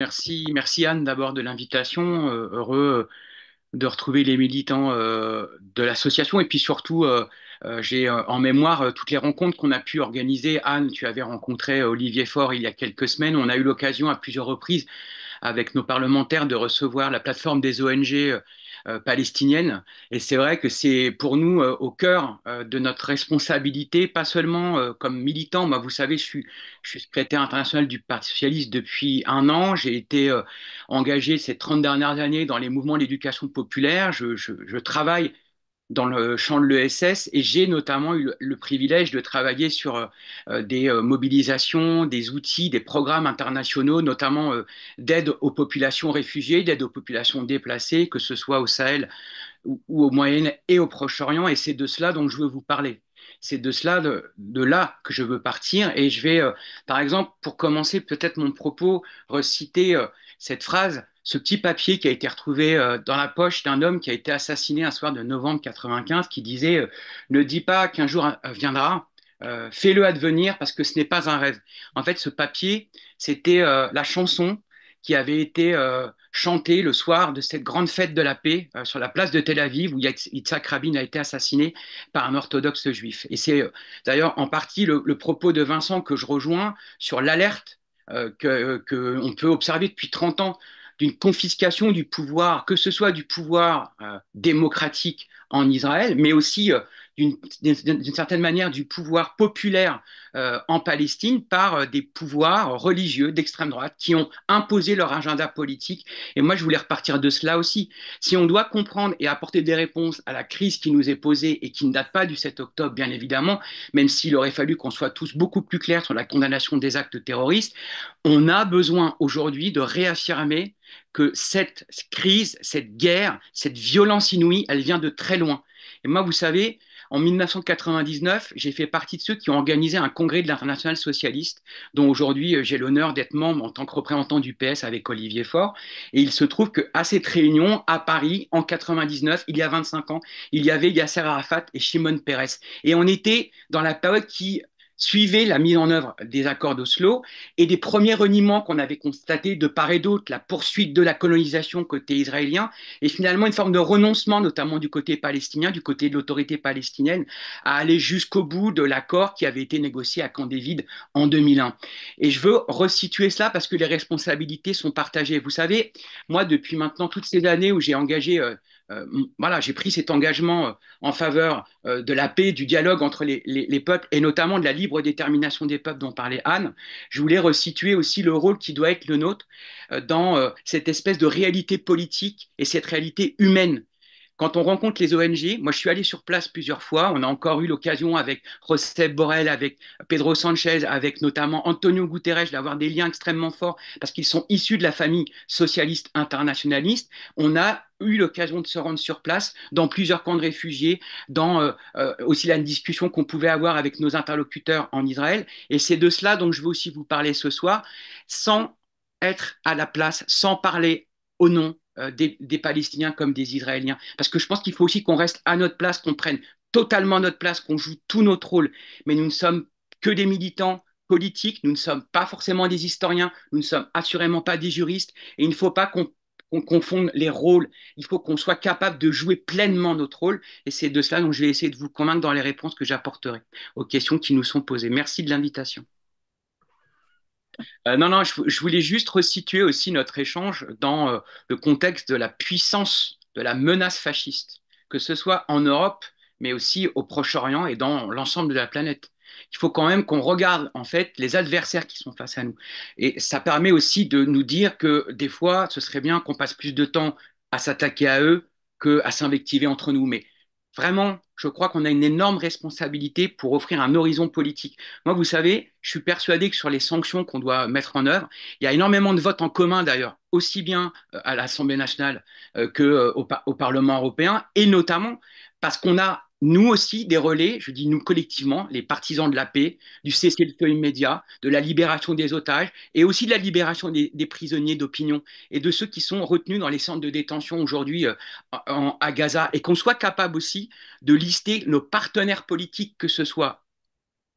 Merci, merci Anne d'abord de l'invitation. Euh, heureux euh, de retrouver les militants euh, de l'association. Et puis surtout, j'ai en mémoire toutes les rencontres qu'on a pu organiser. Anne, tu avais rencontré Olivier Faure il y a quelques semaines. On a eu l'occasion à plusieurs reprises avec nos parlementaires de recevoir la plateforme des ONG euh, palestinienne. Et c'est vrai que c'est pour nous euh, au cœur euh, de notre responsabilité, pas seulement comme militant. Moi, vous savez, je suis, secrétaire international du Parti socialiste depuis un an. J'ai été engagé ces 30 dernières années dans les mouvements d'éducation populaire. je travaille dans le champ de l'ESS et j'ai notamment eu le privilège de travailler sur euh, euh, des euh, mobilisations, des outils, des programmes internationaux, notamment d'aide aux populations réfugiées, d'aide aux populations déplacées, que ce soit au Sahel ou, au Moyen et au Proche-Orient. Et c'est de cela dont je veux vous parler. C'est de cela, de, de, là que je veux partir. Et je vais, par exemple, pour commencer peut-être mon propos, reciter cette phrase ce petit papier qui a été retrouvé euh, dans la poche d'un homme qui a été assassiné un soir de novembre 95 qui disait euh, Ne dis pas qu'un jour euh, viendra, fais-le advenir parce que ce n'est pas un rêve. En fait, ce papier, c'était la chanson qui avait été chantée le soir de cette grande fête de la paix sur la place de Tel Aviv où Yitzhak Rabin a été assassiné par un orthodoxe juif. Et c'est d'ailleurs en partie le, propos de Vincent que je rejoins sur l'alerte qu'on peut observer depuis 30 ans d'une confiscation du pouvoir, que ce soit du pouvoir euh, démocratique en Israël, mais aussi euh, d'une certaine manière du pouvoir populaire euh, en Palestine par euh, des pouvoirs religieux d'extrême droite qui ont imposé leur agenda politique. Et moi, je voulais repartir de cela aussi. Si on doit comprendre et apporter des réponses à la crise qui nous est posée et qui ne date pas du 7 octobre, bien évidemment, même s'il aurait fallu qu'on soit tous beaucoup plus clairs sur la condamnation des actes terroristes, on a besoin aujourd'hui de réaffirmer que cette crise, cette guerre, cette violence inouïe, elle vient de très loin. Et moi, vous savez, en 1999, j'ai fait partie de ceux qui ont organisé un congrès de l'international socialiste, dont aujourd'hui euh, j'ai l'honneur d'être membre en tant que représentant du PS avec Olivier Faure. Et il se trouve qu'à cette réunion, à Paris, en 1999, il y a 25 ans, il y avait Yasser Arafat et Shimon Peres. Et on était dans la période qui suivait la mise en œuvre des accords d'Oslo et des premiers reniements qu'on avait constatés de part et d'autre, la poursuite de la colonisation côté israélien et finalement une forme de renoncement, notamment du côté palestinien, du côté de l'autorité palestinienne, à aller jusqu'au bout de l'accord qui avait été négocié à Camp David en 2001. Et je veux resituer cela parce que les responsabilités sont partagées. Vous savez, moi, depuis maintenant toutes ces années où j'ai engagé euh, euh, voilà, j'ai pris cet engagement euh, en faveur euh, de la paix, du dialogue entre les, peuples et notamment de la libre détermination des peuples dont parlait Anne. Je voulais resituer aussi le rôle qui doit être le nôtre dans cette espèce de réalité politique et cette réalité humaine quand on rencontre les ONG, moi je suis allé sur place plusieurs fois, on a encore eu l'occasion avec Josep Borrell, avec Pedro Sanchez, avec notamment Antonio Guterres d'avoir des liens extrêmement forts parce qu'ils sont issus de la famille socialiste internationaliste. On a eu l'occasion de se rendre sur place dans plusieurs camps de réfugiés, dans euh, euh, aussi la discussion qu'on pouvait avoir avec nos interlocuteurs en Israël. Et c'est de cela dont je veux aussi vous parler ce soir, sans être à la place, sans parler au nom euh, des, Palestiniens comme des Israéliens. Parce que je pense qu'il faut aussi qu'on reste à notre place, qu'on prenne totalement notre place, qu'on joue tout notre rôle. Mais nous ne sommes que des militants, politiques, nous ne sommes pas forcément des historiens, nous ne sommes assurément pas des juristes, et il ne faut pas qu'on qu'on confonde les rôles. Il faut qu'on soit capable de jouer pleinement notre rôle. Et c'est de cela dont je vais essayer de vous convaincre dans les réponses que j'apporterai aux questions qui nous sont posées. Merci de l'invitation. Euh, non, non, je, voulais juste resituer aussi notre échange dans euh, le contexte de la puissance de la menace fasciste, que ce soit en Europe, mais aussi au Proche-Orient et dans l'ensemble de la planète il faut quand même qu'on regarde en fait les adversaires qui sont face à nous. Et ça permet aussi de nous dire que des fois, ce serait bien qu'on passe plus de temps à s'attaquer à eux qu'à s'invectiver entre nous. Mais vraiment, je crois qu'on a une énorme responsabilité pour offrir un horizon politique. Moi, vous savez, je suis persuadé que sur les sanctions qu'on doit mettre en œuvre, il y a énormément de votes en commun d'ailleurs, aussi bien euh, à l'Assemblée nationale euh, qu'au euh, Parlement européen, et notamment parce qu'on a nous aussi des relais, je dis nous collectivement, les partisans de la paix, du cessez-le-feu immédiat, de la libération des otages et aussi de la libération des, prisonniers d'opinion et de ceux qui sont retenus dans les centres de détention aujourd'hui euh, à Gaza et qu'on soit capable aussi de lister nos partenaires politiques, que ce soit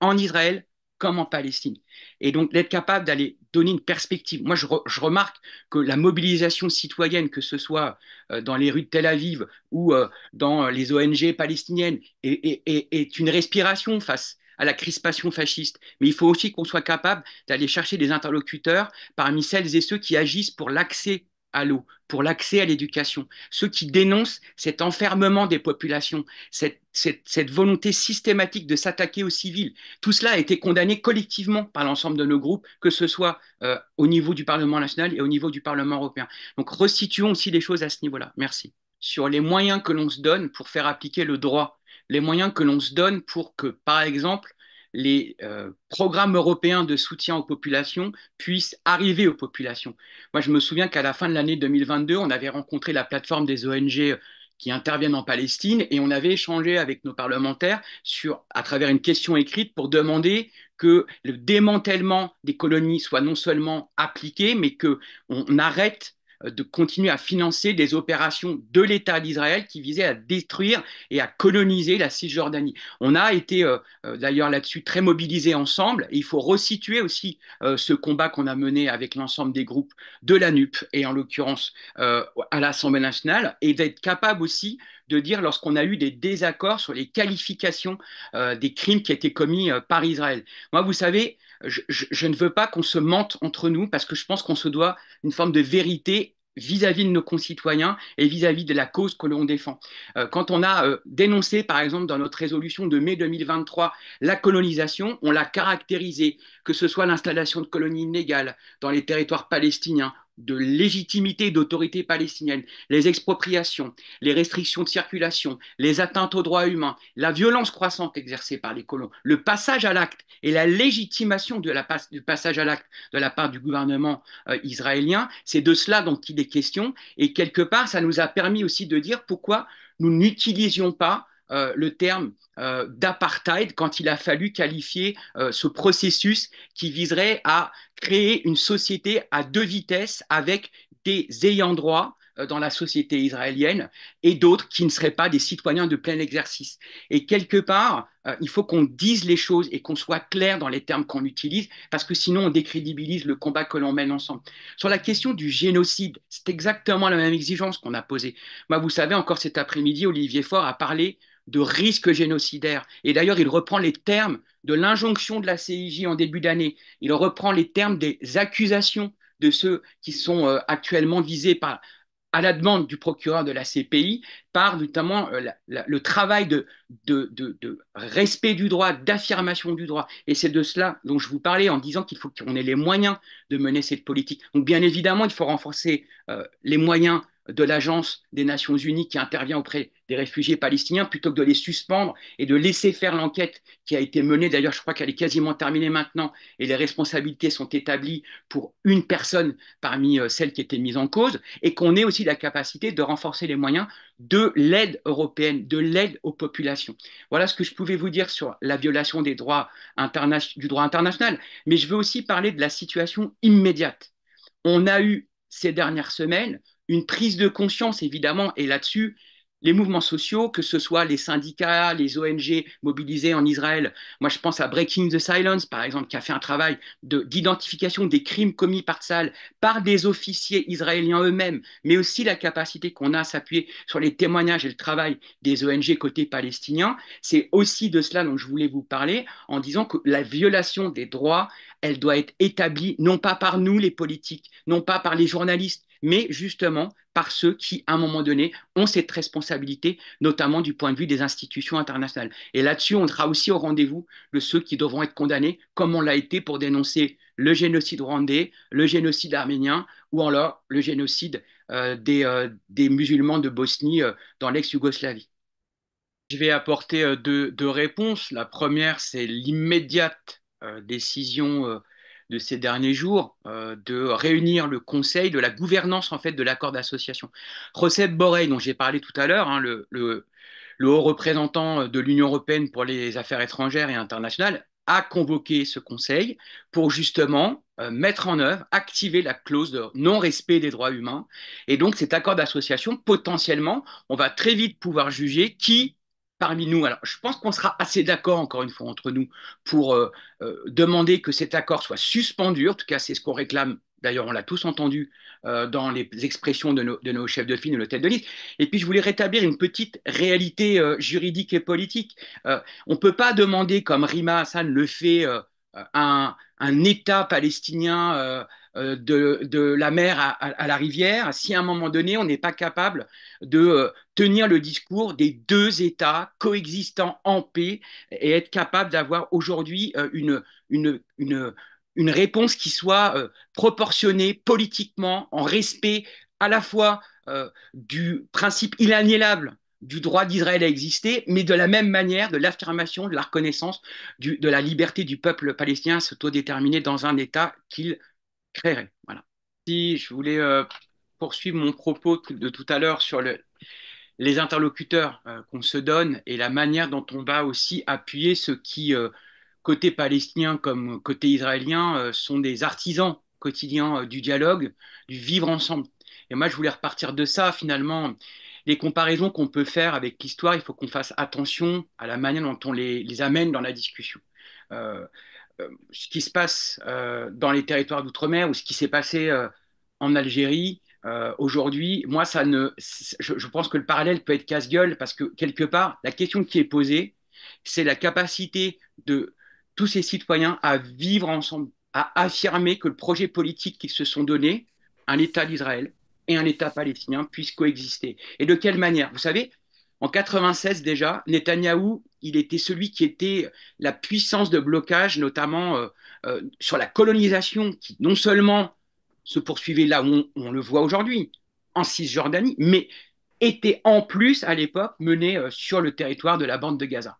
en Israël, comme en Palestine. Et donc d'être capable d'aller donner une perspective. Moi, je, remarque que la mobilisation citoyenne, que ce soit euh, dans les rues de Tel Aviv ou euh, dans les ONG palestiniennes, est, est une respiration face à la crispation fasciste. Mais il faut aussi qu'on soit capable d'aller chercher des interlocuteurs parmi celles et ceux qui agissent pour l'accès à l'eau, pour l'accès à l'éducation, ceux qui dénoncent cet enfermement des populations, cette, volonté systématique de s'attaquer aux civils. Tout cela a été condamné collectivement par l'ensemble de nos groupes, que ce soit euh, au niveau du Parlement national et au niveau du Parlement européen. Donc restituons aussi les choses à ce niveau-là. Merci. Sur les moyens que l'on se donne pour faire appliquer le droit, les moyens que l'on se donne pour que, par exemple, les euh, programmes européens de soutien aux populations puissent arriver aux populations. Moi, je me souviens qu'à la fin de l'année 2022, on avait rencontré la plateforme des ONG euh, qui interviennent en Palestine et on avait échangé avec nos parlementaires sur, à travers une question écrite pour demander que le démantèlement des colonies soit non seulement appliqué, mais qu'on arrête euh, de continuer à financer des opérations de l'État d'Israël qui visaient à détruire et à coloniser la Cisjordanie. On a été euh, euh, d'ailleurs là-dessus très mobilisés ensemble il faut resituer aussi ce combat qu'on a mené avec l'ensemble des groupes de la NUP et en l'occurrence à l'Assemblée nationale et d'être capable aussi de dire lorsqu'on a eu des désaccords sur les qualifications des crimes qui étaient commis par Israël. Moi, vous savez, je, ne veux pas qu'on se mente entre nous parce que je pense qu'on se doit une forme de vérité vis-à-vis de nos concitoyens et vis-à-vis de la cause que l'on défend. Euh, quand on a euh, dénoncé, par exemple, dans notre résolution de mai 2023, la colonisation, on l'a caractérisée, que ce soit l'installation de colonies illégales dans les territoires palestiniens de légitimité d'autorité palestinienne, les expropriations, les restrictions de circulation, les atteintes aux droits humains, la violence croissante exercée par les colons, le passage à l'acte et la légitimation de la, du passage à l'acte de la part du gouvernement euh, israélien, c'est de cela qu'il est question. Et quelque part, ça nous a permis aussi de dire pourquoi nous n'utilisions pas euh, le terme euh, d'apartheid quand il a fallu qualifier ce processus qui viserait à créer une société à deux vitesses avec des ayants droit euh, dans la société israélienne et d'autres qui ne seraient pas des citoyens de plein exercice. Et quelque part, euh, il faut qu'on dise les choses et qu'on soit clair dans les termes qu'on utilise, parce que sinon on décrédibilise le combat que l'on mène ensemble. Sur la question du génocide, c'est exactement la même exigence qu'on a posée. Moi, vous savez, encore cet après-midi, Olivier Faure a parlé de risque génocidaire. Et d'ailleurs, il reprend les termes de l'injonction de la CIJ en début d'année. Il reprend les termes des accusations de ceux qui sont euh, actuellement visés par, à la demande du procureur de la CPI, par notamment euh, le travail de, de, respect du droit, d'affirmation du droit. Et c'est de cela dont je vous parlais en disant qu'il faut qu'on ait les moyens de mener cette politique. Donc bien évidemment, il faut renforcer euh, les moyens de l'Agence des Nations Unies qui intervient auprès des réfugiés palestiniens, plutôt que de les suspendre et de laisser faire l'enquête qui a été menée, d'ailleurs je crois qu'elle est quasiment terminée maintenant, et les responsabilités sont établies pour une personne parmi euh, celles qui étaient mises en cause, et qu'on ait aussi la capacité de renforcer les moyens de l'aide européenne, de l'aide aux populations. Voilà ce que je pouvais vous dire sur la violation des droits du droit international, mais je veux aussi parler de la situation immédiate. On a eu ces dernières semaines une prise de conscience, évidemment, et là-dessus, les mouvements sociaux, que ce soit les syndicats, les ONG mobilisés en Israël. Moi, je pense à Breaking the Silence, par exemple, qui a fait un travail d'identification des crimes commis par par des officiers israéliens eux-mêmes, mais aussi la capacité qu'on a à s'appuyer sur les témoignages et le travail des ONG côté palestinien. C'est aussi de cela dont je voulais vous parler, en disant que la violation des droits, elle doit être établie non pas par nous, les politiques, non pas par les journalistes, mais justement par ceux qui, à un moment donné, ont cette responsabilité, notamment du point de vue des institutions internationales. Et là-dessus, on sera aussi au rendez-vous de ceux qui devront être condamnés, comme on l'a été pour dénoncer le génocide rwandais, le génocide arménien, ou alors le génocide euh, euh, des, musulmans de Bosnie euh, dans l'ex-Yougoslavie. Je vais apporter deux, deux, réponses. La première, c'est l'immédiate décision de ces derniers jours, euh, de réunir le conseil de la gouvernance en fait de l'accord d'association. Josep Borrell, dont j'ai parlé tout à l'heure, hein, le, haut représentant de l'Union européenne pour les affaires étrangères et internationales, a convoqué ce conseil pour justement euh, mettre en œuvre, activer la clause de non-respect des droits humains. Et donc cet accord d'association, potentiellement, on va très vite pouvoir juger qui parmi nous. Alors, je pense qu'on sera assez d'accord, encore une fois, entre nous, pour euh, euh, demander que cet accord soit suspendu. En tout cas, c'est ce qu'on réclame. D'ailleurs, on l'a tous entendu euh, dans les expressions de nos, chefs de file, de nos de liste. Et puis, je voulais rétablir une petite réalité juridique et politique. on ne peut pas demander, comme Rima Hassan le fait, un État palestinien euh, de, la mer à, la rivière, si à un moment donné, on n'est pas capable de euh, tenir le discours des deux États coexistants en paix et être capable d'avoir aujourd'hui euh, une, une, une, une, réponse qui soit proportionnée politiquement, en respect à la fois du principe inaliénable du droit d'Israël à exister, mais de la même manière de l'affirmation, de la reconnaissance du, de la liberté du peuple palestinien à s'autodéterminer dans un État qu'il voilà. Si je voulais euh, poursuivre mon propos de tout à l'heure sur le, les interlocuteurs euh, qu'on se donne et la manière dont on va aussi appuyer ceux qui, euh, côté palestinien comme côté israélien, sont des artisans quotidiens du dialogue, du vivre ensemble. Et moi, je voulais repartir de ça, finalement. Les comparaisons qu'on peut faire avec l'histoire, il faut qu'on fasse attention à la manière dont on les, amène dans la discussion. Euh, euh, ce qui se passe euh, dans les territoires d'outre-mer ou ce qui s'est passé euh, en Algérie, aujourd'hui, moi, ça ne, je, pense que le parallèle peut être casse-gueule parce que quelque part, la question qui est posée, c'est la capacité de tous ces citoyens à vivre ensemble, à affirmer que le projet politique qu'ils se sont donné, un État d'Israël et un État palestinien, puissent coexister. Et de quelle manière Vous savez, en 96 déjà, Netanyahou, il était celui qui était la puissance de blocage, notamment euh, euh, sur la colonisation, qui non seulement se poursuivait là où on, le voit aujourd'hui, en Cisjordanie, mais était en plus à l'époque menée euh, sur le territoire de la bande de Gaza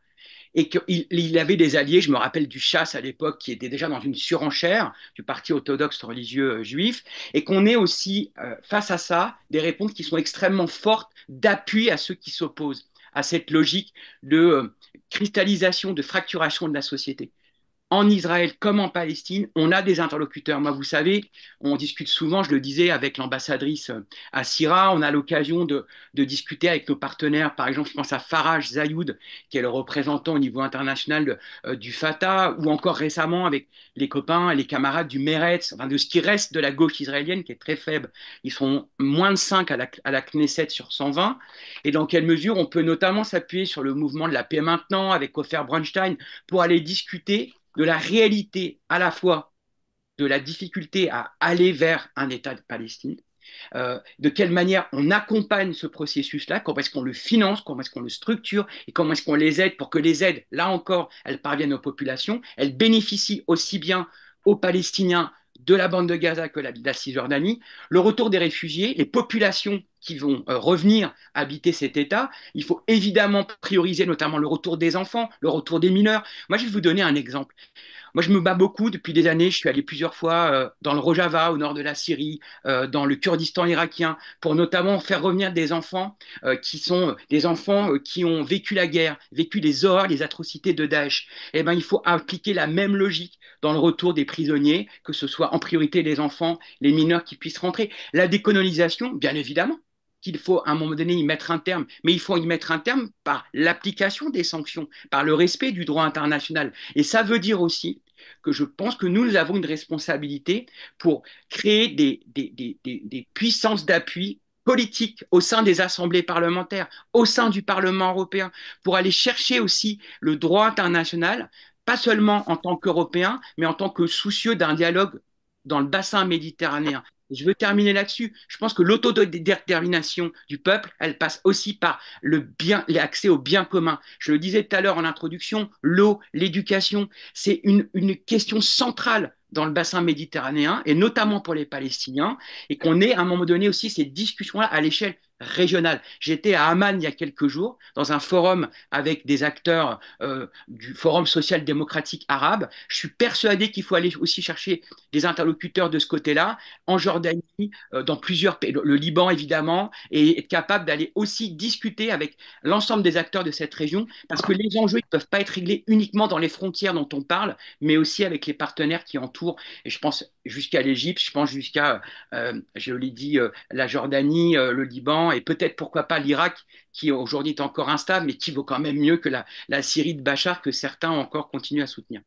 et qu'il il avait des alliés. Je me rappelle du Chasse à l'époque qui était déjà dans une surenchère du parti orthodoxe religieux euh, juif et qu'on est aussi euh, face à ça des réponses qui sont extrêmement fortes d'appui à ceux qui s'opposent à cette logique de euh, cristallisation, de fracturation de la société en Israël comme en Palestine, on a des interlocuteurs. Moi, vous savez, on discute souvent, je le disais, avec l'ambassadrice euh, à Syrah. On a l'occasion de, discuter avec nos partenaires. Par exemple, je pense à farage Zayoud, qui est le représentant au niveau international euh, du Fatah, ou encore récemment avec les copains, et les camarades du Meretz, enfin de ce qui reste de la gauche israélienne, qui est très faible. Ils sont moins de 5 à la, Knesset sur 120. Et dans quelle mesure on peut notamment s'appuyer sur le mouvement de la paix maintenant, avec Ofer Bronstein, pour aller discuter de la réalité à la fois de la difficulté à aller vers un État de Palestine, euh, de quelle manière on accompagne ce processus-là, comment est-ce qu'on le finance, comment est-ce qu'on le structure et comment est-ce qu'on les aide pour que les aides, là encore, elles parviennent aux populations, elles bénéficient aussi bien aux Palestiniens de la bande de Gaza que de la Cisjordanie, le retour des réfugiés, les populations qui vont euh, revenir habiter cet État, il faut évidemment prioriser notamment le retour des enfants, le retour des mineurs. Moi, je vais vous donner un exemple. Moi, je me bats beaucoup depuis des années. Je suis allé plusieurs fois euh, dans le Rojava, au nord de la Syrie, euh, dans le Kurdistan irakien, pour notamment faire revenir des enfants qui sont des enfants qui ont vécu la guerre, vécu les horreurs, les atrocités de Daesh. Eh bien, il faut appliquer la même logique dans le retour des prisonniers, que ce soit en priorité les enfants, les mineurs qui puissent rentrer. La décolonisation, bien évidemment qu'il faut à un moment donné y mettre un terme, mais il faut y mettre un terme par l'application des sanctions, par le respect du droit international. Et ça veut dire aussi que je pense que nous, nous avons une responsabilité pour créer des, puissances d'appui politique au sein des assemblées parlementaires, au sein du Parlement européen, pour aller chercher aussi le droit international, pas seulement en tant qu'Européens, mais en tant que soucieux d'un dialogue dans le bassin méditerranéen. Je veux terminer là-dessus. Je pense que l'autodétermination du peuple, elle passe aussi par le bien, l'accès au bien commun. Je le disais tout à l'heure en introduction, l'eau, l'éducation, c'est une, une question centrale dans le bassin méditerranéen et notamment pour les Palestiniens, et qu'on ait à un moment donné aussi ces discussions-là à l'échelle régionale. J'étais à Amman il y a quelques jours dans un forum avec des acteurs euh, du Forum social démocratique arabe. Je suis persuadé qu'il faut aller aussi chercher des interlocuteurs de ce côté-là, en Jordanie, euh, dans plusieurs pays, le Liban évidemment, et être capable d'aller aussi discuter avec l'ensemble des acteurs de cette région, parce que les enjeux ne peuvent pas être réglés uniquement dans les frontières dont on parle, mais aussi avec les partenaires qui entourent. Et je pense jusqu'à l'Égypte, je pense jusqu'à, euh, je l'ai dit, la Jordanie, le Liban et peut-être pourquoi pas l'Irak, qui aujourd'hui est encore instable, mais qui vaut quand même mieux que la, Syrie de Bachar que certains encore continuent à soutenir.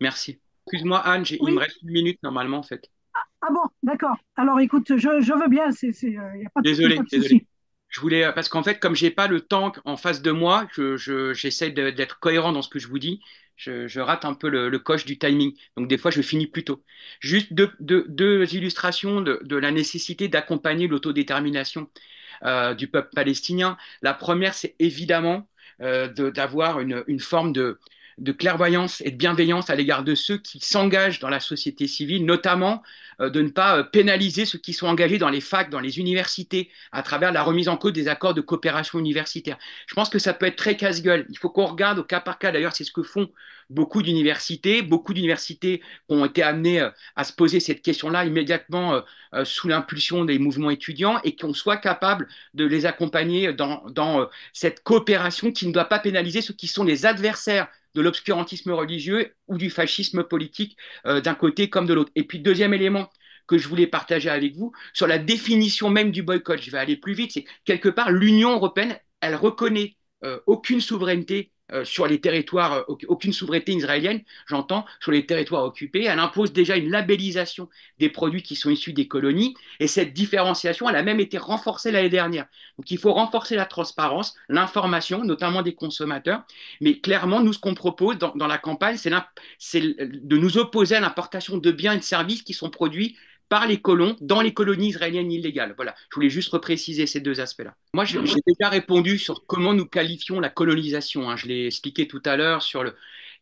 Merci. Excuse-moi Anne, il me reste une minute normalement en fait. Ah, ah bon, d'accord. Alors écoute, je, veux bien, c'est, euh, désolé, désolé. Je voulais, euh, parce qu'en fait, comme je n'ai pas le temps en face de moi, j'essaie d'être cohérent dans ce que je vous dis. Je, rate un peu le, coche du timing. Donc des fois, je finis plus tôt. Juste deux, illustrations de, de, la nécessité d'accompagner l'autodétermination. Euh, du peuple palestinien. La première, c'est évidemment euh, d'avoir une, forme de, de clairvoyance et de bienveillance à l'égard de ceux qui s'engagent dans la société civile, notamment euh, de ne pas euh, pénaliser ceux qui sont engagés dans les facs, dans les universités, à travers la remise en cause des accords de coopération universitaire. Je pense que ça peut être très casse-gueule. Il faut qu'on regarde au cas par cas. D'ailleurs, c'est ce que font beaucoup d'universités, beaucoup d'universités ont été amenées euh, à se poser cette question-là immédiatement sous l'impulsion des mouvements étudiants et qu'on soit capable de les accompagner dans cette coopération qui ne doit pas pénaliser ceux qui sont les adversaires de l'obscurantisme religieux ou du fascisme politique euh, d'un côté comme de l'autre. Et puis, deuxième élément que je voulais partager avec vous, sur la définition même du boycott, je vais aller plus vite, c'est quelque part l'Union européenne, elle reconnaît euh, aucune souveraineté euh, sur les territoires, euh, aucune souveraineté israélienne, j'entends, sur les territoires occupés. Elle impose déjà une labellisation des produits qui sont issus des colonies. Et cette différenciation, elle a même été renforcée l'année dernière. Donc il faut renforcer la transparence, l'information, notamment des consommateurs. Mais clairement, nous, ce qu'on propose dans, la campagne, c'est de nous opposer à l'importation de biens et de services qui sont produits par les colons dans les colonies israéliennes illégales. Voilà, je voulais juste repréciser ces deux aspects-là. Moi, j'ai déjà répondu sur comment nous qualifions la colonisation. Hein. Je l'ai expliqué tout à l'heure sur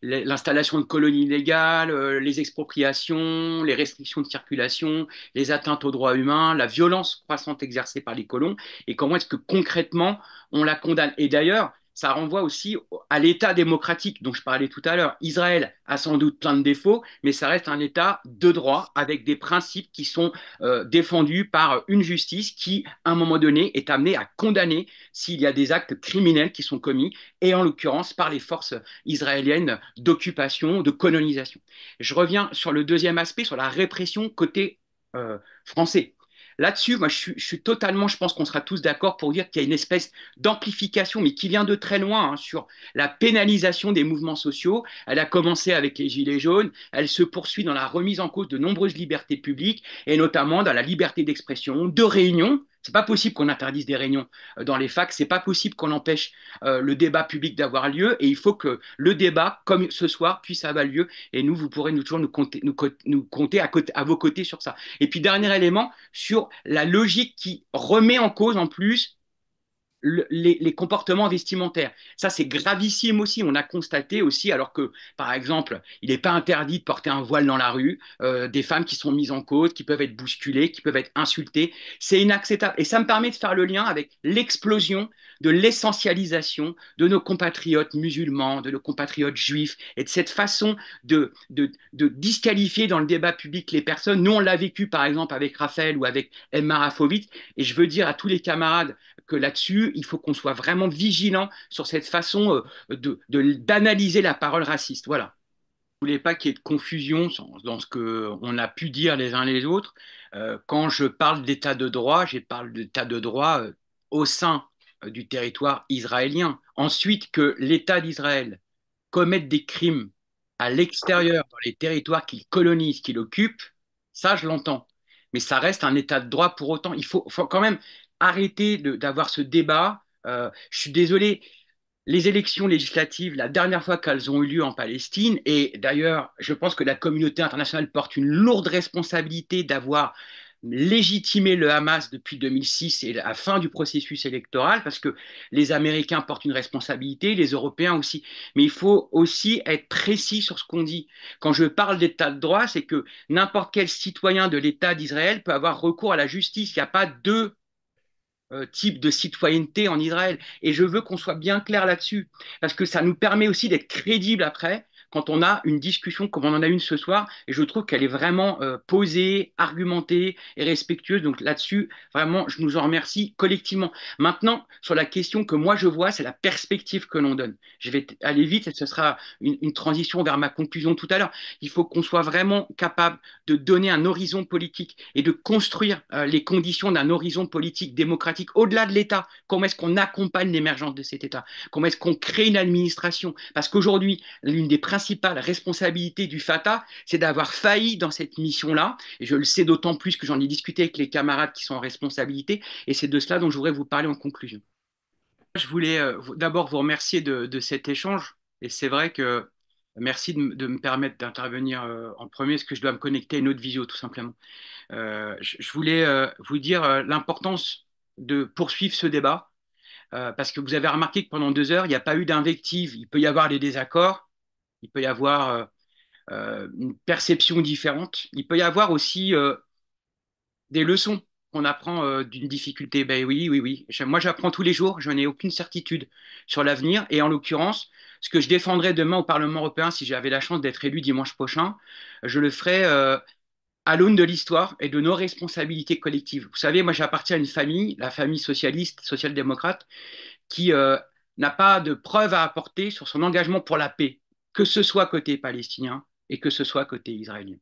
l'installation de colonies illégales, euh, les expropriations, les restrictions de circulation, les atteintes aux droits humains, la violence croissante exercée par les colons, et comment est-ce que concrètement on la condamne. Et d'ailleurs, ça renvoie aussi à l'État démocratique dont je parlais tout à l'heure. Israël a sans doute plein de défauts, mais ça reste un État de droit avec des principes qui sont euh, défendus par une justice qui, à un moment donné, est amenée à condamner s'il y a des actes criminels qui sont commis, et en l'occurrence par les forces israéliennes d'occupation, de colonisation. Je reviens sur le deuxième aspect, sur la répression côté euh, français. Là-dessus, moi, je suis, totalement, je pense qu'on sera tous d'accord pour dire qu'il y a une espèce d'amplification, mais qui vient de très loin, hein, sur la pénalisation des mouvements sociaux. Elle a commencé avec les Gilets jaunes, elle se poursuit dans la remise en cause de nombreuses libertés publiques, et notamment dans la liberté d'expression, de réunion, c'est pas possible qu'on interdise des réunions euh, dans les facs, c'est pas possible qu'on empêche euh, le débat public d'avoir lieu et il faut que le débat, comme ce soir, puisse avoir lieu et nous, vous pourrez nous, toujours nous compter, à, vos côtés sur ça. Et puis, dernier élément, sur la logique qui remet en cause en plus les, comportements vestimentaires. Ça, c'est gravissime aussi. On a constaté aussi, alors que, par exemple, il n'est pas interdit de porter un voile dans la rue, euh, des femmes qui sont mises en cause, qui peuvent être bousculées, qui peuvent être insultées. C'est inacceptable. Et ça me permet de faire le lien avec l'explosion de l'essentialisation de nos compatriotes musulmans, de nos compatriotes juifs, et de cette façon de, de, disqualifier dans le débat public les personnes. Nous, on l'a vécu, par exemple, avec Raphaël ou avec Emma Rafovit Et je veux dire à tous les camarades que là-dessus, il faut qu'on soit vraiment vigilant sur cette façon euh, d'analyser de, la parole raciste. Voilà. Je ne voulais pas qu'il y ait de confusion dans ce qu'on a pu dire les uns les autres. Euh, quand je parle d'état de droit, je parle d'état de droit euh, au sein du territoire israélien. Ensuite, que l'État d'Israël commette des crimes à l'extérieur, dans les territoires qu'il colonise, qu'il occupe, ça je l'entends. Mais ça reste un état de droit pour autant. Il faut quand même, arrêter d'avoir ce débat. Euh, je suis désolé, les élections législatives, la dernière fois qu'elles ont eu lieu en Palestine, et d'ailleurs, je pense que la communauté internationale porte une lourde responsabilité d'avoir légitimé le Hamas depuis 2006 et la fin du processus électoral, parce que les Américains portent une responsabilité, les Européens aussi. Mais il faut aussi être précis sur ce qu'on dit. Quand je parle d'État de droit, c'est que n'importe quel citoyen de l'État d'Israël peut avoir recours à la justice. Il n'y a pas deux euh, type de citoyenneté en Israël. Et je veux qu'on soit bien clair là-dessus, parce que ça nous permet aussi d'être crédible après quand on a une discussion comme on en a une ce soir. Et je trouve qu'elle est vraiment euh, posée, argumentée et respectueuse. Donc là-dessus, vraiment, je nous en remercie collectivement. Maintenant, sur la question que moi je vois, c'est la perspective que l'on donne. Je vais aller vite, ce sera une, transition vers ma conclusion tout à l'heure. Il faut qu'on soit vraiment capable de donner un horizon politique et de construire euh, les conditions d'un horizon politique démocratique au-delà de l'État. Comment est-ce qu'on accompagne l'émergence de cet État Comment est-ce qu'on crée une administration Parce qu'aujourd'hui, l'une des principale responsabilité du FATA, c'est d'avoir failli dans cette mission-là. Et je le sais d'autant plus que j'en ai discuté avec les camarades qui sont en responsabilité. Et c'est de cela dont je voudrais vous parler en conclusion. Je voulais euh, d'abord vous remercier de, cet échange. Et c'est vrai que merci de, me permettre d'intervenir euh, en premier, parce que je dois me connecter à une autre visio, tout simplement. Euh, je, voulais vous dire l'importance de poursuivre ce débat. parce que vous avez remarqué que pendant deux heures, il n'y a pas eu d'invective. Il peut y avoir des désaccords, il peut y avoir euh, euh, une perception différente, il peut y avoir aussi euh, des leçons qu'on apprend d'une difficulté. Ben oui, oui, oui. Moi, j'apprends tous les jours, je n'ai aucune certitude sur l'avenir. Et en l'occurrence, ce que je défendrai demain au Parlement européen, si j'avais la chance d'être élu dimanche prochain, je le ferai à l'aune de l'histoire et de nos responsabilités collectives. Vous savez, moi, j'appartiens à une famille, la famille socialiste, social-démocrate, qui n'a pas de preuves à apporter sur son engagement pour la paix que ce soit côté palestinien et que ce soit côté israélien.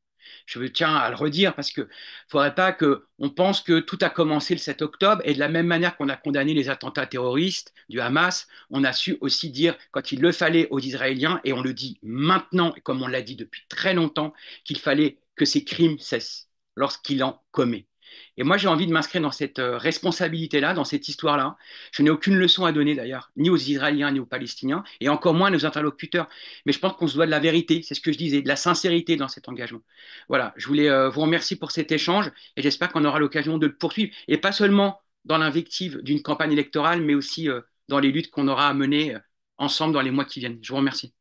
Je tiens à le redire parce qu'il ne faudrait pas qu'on pense que tout a commencé le 7 octobre et de la même manière qu'on a condamné les attentats terroristes du Hamas, on a su aussi dire quand il le fallait aux Israéliens, et on le dit maintenant, comme on l'a dit depuis très longtemps, qu'il fallait que ces crimes cessent lorsqu'il en commet. Et moi, j'ai envie de m'inscrire dans cette euh, responsabilité-là, dans cette histoire-là. Je n'ai aucune leçon à donner d'ailleurs, ni aux Israéliens, ni aux Palestiniens, et encore moins à nos interlocuteurs. Mais je pense qu'on se doit de la vérité, c'est ce que je disais, de la sincérité dans cet engagement. Voilà, je voulais euh, vous remercier pour cet échange, et j'espère qu'on aura l'occasion de le poursuivre, et pas seulement dans l'invective d'une campagne électorale, mais aussi euh, dans les luttes qu'on aura à mener ensemble dans les mois qui viennent. Je vous remercie.